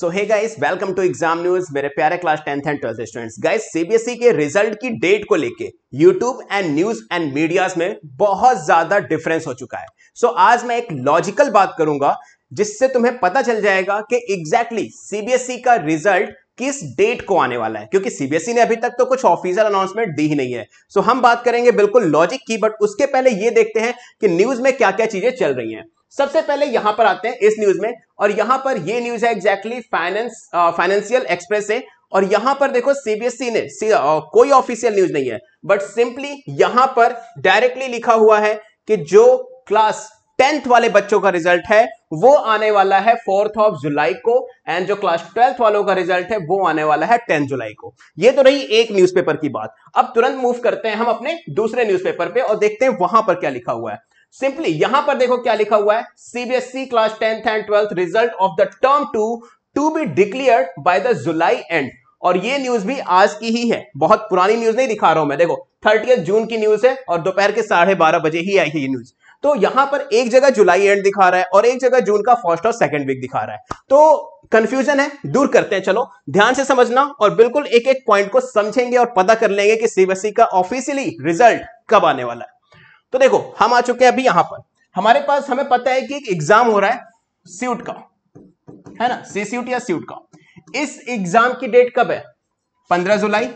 So hey guys welcome to exam news मेरे प्यारे class tenth and twelfth students guys CBSE के result की date को लेके YouTube and news and medias में बहुत ज्यादा डिफरेंस हो चुका है सो so, आज मैं एक लॉजिकल बात करूंगा जिससे तुम्हें पता चल जाएगा कि एग्जैक्टली exactly सीबीएसई e का रिजल्ट किस डेट को आने वाला है क्योंकि सीबीएसई e ने अभी तक तो कुछ ऑफिशियल अनाउंसमेंट दी ही नहीं है सो so, हम बात करेंगे बिल्कुल लॉजिक की बट उसके पहले ये देखते हैं कि न्यूज में क्या क्या चीजें चल रही हैं सबसे पहले यहां पर आते हैं इस न्यूज में और यहां पर ये न्यूज है एग्जैक्टली फाइनेंस फाइनेंशियल एक्सप्रेस से और यहां पर देखो सीबीएसई e ने आ, uh, कोई ऑफिशियल न्यूज नहीं है बट सिंपली यहां पर डायरेक्टली लिखा हुआ है कि जो क्लास टेंथ वाले बच्चों का रिजल्ट है वो आने वाला है फोर्थ ऑफ जुलाई को एंड जो क्लास ट्वेल्थ वालों का रिजल्ट है वो आने वाला है टेंथ जुलाई को ये तो रही एक न्यूज़पेपर की बात अब तुरंत मूव करते हैं हम अपने दूसरे न्यूज़पेपर पे और देखते हैं वहां पर क्या लिखा हुआ है सिंपली यहां पर देखो क्या लिखा हुआ है CBSE class tenth and twelfth result of the term two to be declared by the July end और ये न्यूज भी आज की ही है बहुत पुरानी न्यूज नहीं दिखा रहा हूं मैं देखो थर्टी जून की न्यूज है और दोपहर के साढ़े बारह बजे ही आई है ये न्यूज तो यहां पर एक जगह जुलाई एंड दिखा रहा है और एक जगह जून का फर्स्ट और सेकंड वीक दिखा रहा है तो कंफ्यूजन है दूर करते हैं चलो ध्यान से समझना और बिल्कुल एक एक पॉइंट को समझेंगे और पता कर लेंगे कि सीबीएसई e का ऑफिशियली रिजल्ट कब आने वाला है तो देखो हम आ चुके हैं अभी यहां पर हमारे पास हमें पता है कि एक एग्जाम हो रहा है सीट का है ना सी सीट या सीट का इस एग्जाम की डेट कब है पंद्रह जुलाई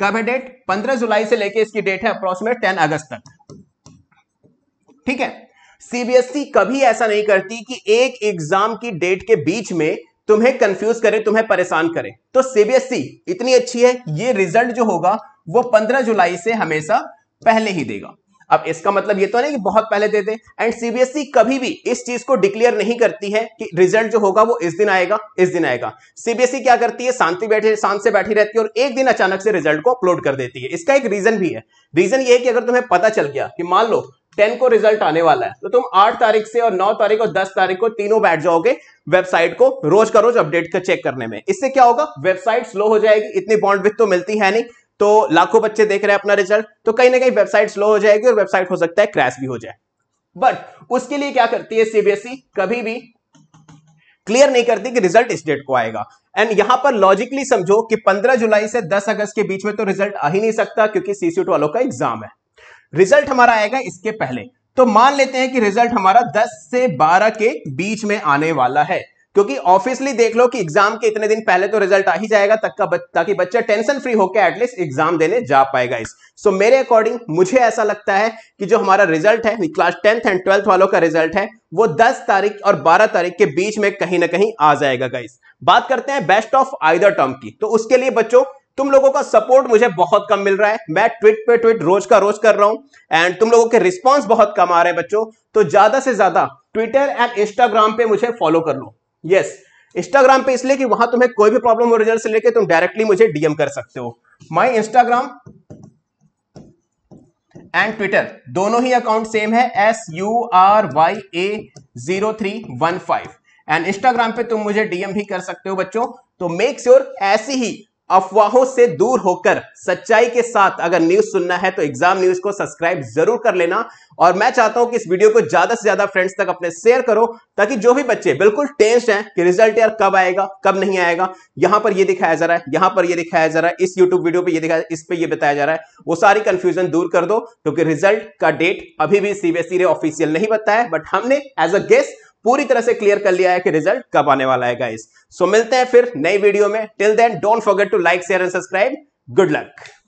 कब है डेट पंद्रह जुलाई से लेके इसकी डेट है अप्रोक्सीमेट टेन अगस्त तक ठीक है सीबीएसई e कभी ऐसा नहीं करती कि एक एग्जाम की डेट के बीच में तुम्हें कंफ्यूज करे तुम्हें परेशान करे तो सीबीएसई e इतनी अच्छी है ये रिजल्ट जो होगा वो 15 जुलाई से हमेशा पहले ही देगा अब इसका मतलब ये तो नहीं कि बहुत पहले दे दे एंड सीबीएसई कभी भी इस चीज को डिक्लेयर नहीं करती है कि रिजल्ट जो होगा वो इस दिन आएगा इस दिन आएगा सीबीएसई e क्या करती है शांति बैठे शांत से बैठी रहती है और एक दिन अचानक से रिजल्ट को अपलोड कर देती है इसका एक रीजन भी है रीजन ये है कि अगर तुम्हें पता चल गया कि मान लो टेन को रिजल्ट आने वाला है तो तुम आठ तारीख से और नौ तारीख और दस तारीख को तीनों बैठ जाओगे वेबसाइट को रोज का रोज अपडेट का चेक करने में इससे क्या होगा वेबसाइट स्लो हो जाएगी इतनी बॉन्ड विथ तो मिलती है नहीं तो लाखों बच्चे देख रहे हैं अपना रिजल्ट तो कहीं ना कहीं वेबसाइट स्लो हो जाएगी और वेबसाइट हो सकता है क्रैश भी हो जाए बट उसके लिए क्या करती है सीबीएसई e? कभी भी क्लियर नहीं करती कि रिजल्ट इस डेट को आएगा एंड यहां पर लॉजिकली समझो कि 15 जुलाई से 10 अगस्त के बीच में तो रिजल्ट आ ही नहीं सकता क्योंकि सीसीट वालों का एग्जाम है रिजल्ट हमारा आएगा इसके पहले तो मान लेते हैं कि रिजल्ट हमारा 10 से 12 के बीच में आने वाला है क्योंकि ऑफिसली देख लो कि एग्जाम के इतने दिन पहले तो रिजल्ट आ ही जाएगा तक का ताकि बच्चा टेंशन फ्री होकर एटलीस्ट एग्जाम देने जा पाएगा इस सो so, मेरे अकॉर्डिंग मुझे ऐसा लगता है कि जो हमारा रिजल्ट है क्लास टेंथ एंड ट्वेल्थ वालों का रिजल्ट है वो 10 तारीख और 12 तारीख के बीच में कहीं ना कहीं आ जाएगा गाइस बात करते हैं बेस्ट ऑफ आइदर टर्म की तो उसके लिए बच्चों तुम लोगों का सपोर्ट मुझे बहुत कम मिल रहा है मैं ट्विट पे ट्विट रोज का रोज कर रहा हूं एंड तुम लोगों के रिस्पॉन्स बहुत कम आ रहे हैं बच्चों तो ज्यादा से ज्यादा ट्विटर एंड इंस्टाग्राम पे मुझे फॉलो कर लो यस इंस्टाग्राम पे इसलिए कि वहां तुम्हें कोई भी प्रॉब्लम हो रिजल्ट से लेके तुम डायरेक्टली मुझे डीएम कर सकते हो माई इंस्टाग्राम एंड ट्विटर दोनों ही अकाउंट सेम है S U R Y A zero three one five and Instagram पे तुम मुझे डीएम भी कर सकते हो बच्चों तो मेक श्योर ऐसी ही अफवाहों से दूर होकर सच्चाई के साथ अगर न्यूज सुनना है तो एग्जाम न्यूज को सब्सक्राइब जरूर कर लेना और मैं चाहता हूं कि इस वीडियो को ज्यादा से ज्यादा फ्रेंड्स तक अपने शेयर करो ताकि जो भी बच्चे बिल्कुल टेंस्ड हैं कि रिजल्ट यार कब आएगा कब नहीं आएगा यहां पर यह दिखाया जा रहा है यहां पर यह दिखाया जा रहा है इस यूट्यूब वीडियो पर यह दिखाया इस पर यह बताया जा रहा है वो सारी कंफ्यूजन दूर कर दो क्योंकि रिजल्ट का डेट अभी भी सीबीएसई ने ऑफिशियल नहीं बताया बट हमने एज अ गेस्ट पूरी तरह से क्लियर कर लिया है कि रिजल्ट कब आने वाला है गाइस सो so, मिलते हैं फिर नई वीडियो में till then don't forget to like share and subscribe good luck